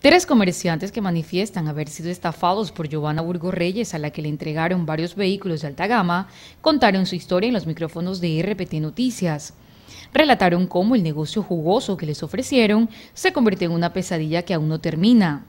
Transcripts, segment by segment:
Tres comerciantes que manifiestan haber sido estafados por Giovanna Burgos Reyes, a la que le entregaron varios vehículos de alta gama, contaron su historia en los micrófonos de RPT Noticias. Relataron cómo el negocio jugoso que les ofrecieron se convirtió en una pesadilla que aún no termina.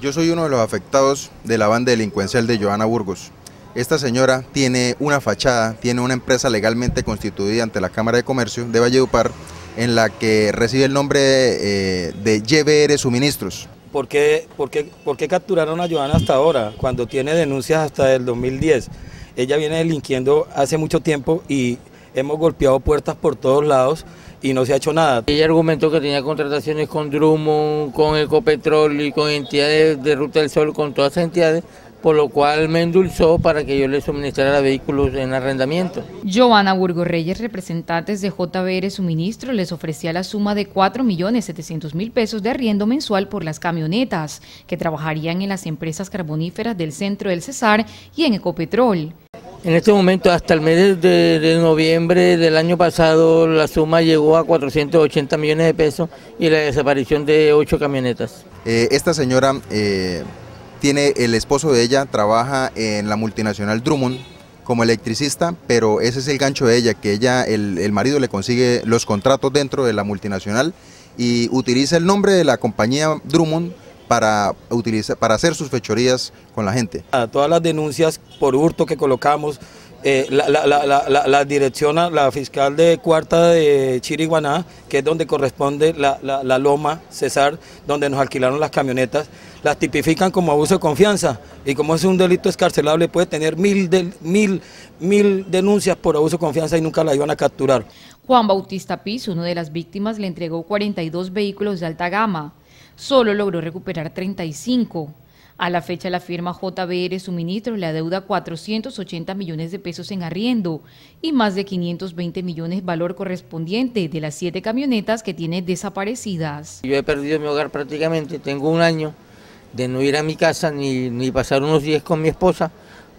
Yo soy uno de los afectados de la banda delincuencial de Giovanna Burgos. Esta señora tiene una fachada, tiene una empresa legalmente constituida ante la Cámara de Comercio de Valledupar, en la que recibe el nombre de, eh, de YBR Suministros. ¿por qué, por, qué, ¿por qué, capturaron a Joana hasta ahora, cuando tiene denuncias hasta el 2010? Ella viene delinquiendo hace mucho tiempo y hemos golpeado puertas por todos lados y no se ha hecho nada. Ella argumentó que tenía contrataciones con Drummond, con Ecopetrol y con entidades de Ruta del Sol, con todas esas entidades, por lo cual me endulzó para que yo le suministrara vehículos en arrendamiento. Joana Burgos Reyes, representantes de JBR Suministro, les ofrecía la suma de 4.700.000 pesos de arriendo mensual por las camionetas que trabajarían en las empresas carboníferas del centro del Cesar y en Ecopetrol. En este momento, hasta el mes de, noviembre del año pasado, la suma llegó a 480 millones de pesos y la desaparición de 8 camionetas. Eh, esta señora... Eh tiene el esposo de ella, trabaja en la multinacional Drummond como electricista, pero ese es el gancho de ella, que ella, el, marido le consigue los contratos dentro de la multinacional y utiliza el nombre de la compañía Drummond para, para hacer sus fechorías con la gente. A todas las denuncias por hurto que colocamos, eh, la, la, la, la, dirección, la fiscal de cuarta de Chiriguaná, que es donde corresponde la, loma Cesar, donde nos alquilaron las camionetas, las tipifican como abuso de confianza. Y como es un delito escarcelable, puede tener mil, de, mil, mil denuncias por abuso de confianza y nunca la iban a capturar. Juan Bautista Piz, uno de las víctimas, le entregó 42 vehículos de alta gama. Solo logró recuperar 35. A la fecha, la firma JBR Suministros le adeuda 480 millones de pesos en arriendo y más de 520 millones valor correspondiente de las siete camionetas que tiene desaparecidas. Yo he perdido mi hogar prácticamente, tengo un año de no ir a mi casa ni, ni pasar unos días con mi esposa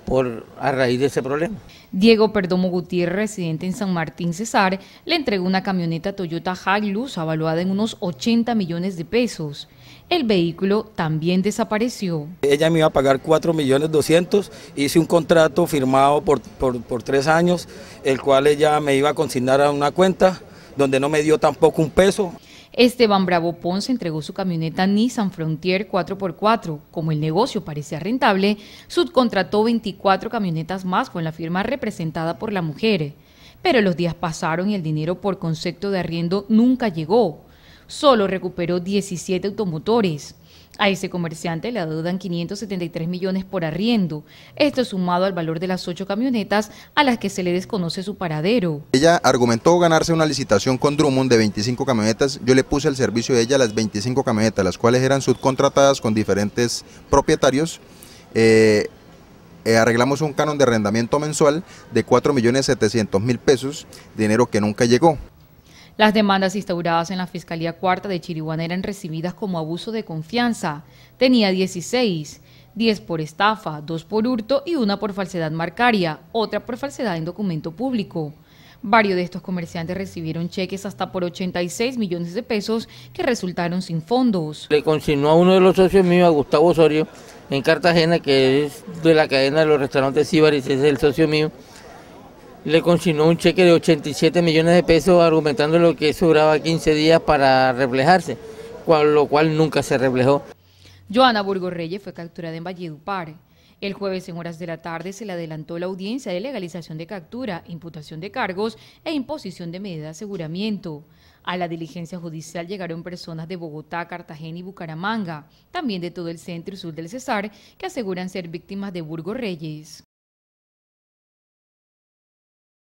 por, a raíz de ese problema. Diego Perdomo Gutiérrez, residente en San Martín Cesar, le entregó una camioneta Toyota Hilux avaluada en unos 80 millones de pesos. El vehículo también desapareció. Ella me iba a pagar 4 millones 200, hice un contrato firmado por, por tres años, el cual ella me iba a consignar a una cuenta donde no me dio tampoco un peso. Esteban Bravo Ponce entregó su camioneta Nissan Frontier 4x4. Como el negocio parecía rentable, subcontrató 24 camionetas más con la firma representada por la mujer. Pero los días pasaron y el dinero por concepto de arriendo nunca llegó. Solo recuperó 17 automotores. A ese comerciante le adeudan 573 millones por arriendo. Esto sumado al valor de las ocho camionetas a las que se le desconoce su paradero. Ella argumentó ganarse una licitación con Drummond de 25 camionetas. Yo le puse al servicio de ella las 25 camionetas, las cuales eran subcontratadas con diferentes propietarios. Eh, eh, arreglamos un canon de arrendamiento mensual de 4.700.000 pesos, dinero que nunca llegó. Las demandas instauradas en la Fiscalía Cuarta de Chiriguaná eran recibidas como abuso de confianza. Tenía 16, 10 por estafa, 2 por hurto y una por falsedad marcaria, otra por falsedad en documento público. Varios de estos comerciantes recibieron cheques hasta por 86 millones de pesos que resultaron sin fondos. Le consignó a uno de los socios míos, a Gustavo Osorio, en Cartagena, que es de la cadena de los restaurantes Cibaris, es el socio mío, le consignó un cheque de 87 millones de pesos argumentando lo que sobraba 15 días para reflejarse, lo cual nunca se reflejó. Joana Burgos Reyes fue capturada en Valledupar. El jueves en horas de la tarde se le adelantó la audiencia de legalización de captura, imputación de cargos e imposición de medida de aseguramiento. A la diligencia judicial llegaron personas de Bogotá, Cartagena y Bucaramanga, también de todo el centro y sur del Cesar, que aseguran ser víctimas de Burgos Reyes.